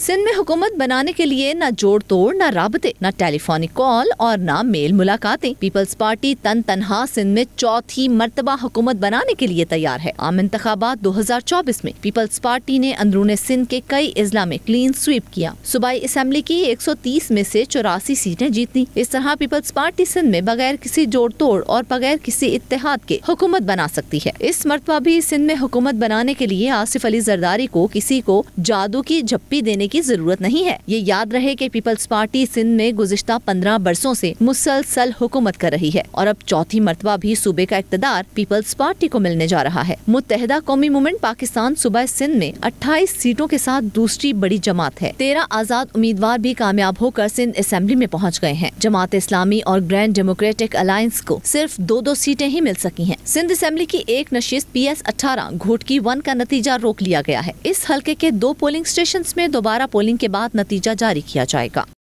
सिंध में हुकूमत बनाने के लिए न जोड़ तोड़ न रबते न टेलीफोनिक कॉल और न मेल मुलाकातें पीपल्स पार्टी तन तनहा सिंध में चौथी मरतबा हुकूमत बनाने के लिए तैयार है आम इंतबा दो हजार चौबीस में पीपल्स पार्टी ने अंदरून सिंध के कई अजला में क्लीन स्वीप किया सूबाई असम्बली की एक सौ तीस में ऐसी चौरासी सीटें जीतनी इस तरह पीपल्स पार्टी सिंध में बगैर किसी जोड़ तोड़ और बगैर किसी इतिहाद के हुकूमत बना सकती है इस मरतबा भी सिंध में हुकूमत बनाने के लिए आसिफ अली जरदारी को किसी को जादू की झप्पी देने करने की जरूरत नहीं है ये याद रहे की पीपल्स पार्टी सिंध में गुजश्ता पंद्रह बरसों ऐसी मुसलसल हुकूमत कर रही है और अब चौथी मरतबा भी सूबे का इकतदार पीपल्स पार्टी को मिलने जा रहा है मुतहदा कौमी मूवमेंट पाकिस्तान सुबह सिंध में अट्ठाईस सीटों के साथ दूसरी बड़ी जमात है तेरह आजाद उम्मीदवार भी कामयाब होकर सिंध असम्बली में पहुँच गए हैं जमात इस्लामी और ग्रैंड डेमोक्रेटिक अलायंस को सिर्फ दो दो सीटें ही मिल सकी हैं सिंध असम्बली की एक नशीस पी एस अठारह घोटकी वन का नतीजा रोक लिया गया है इस हल्के के दो पोलिंग स्टेशन में दोबारा दोबारा पोलिंग के बाद नतीजा जारी किया जाएगा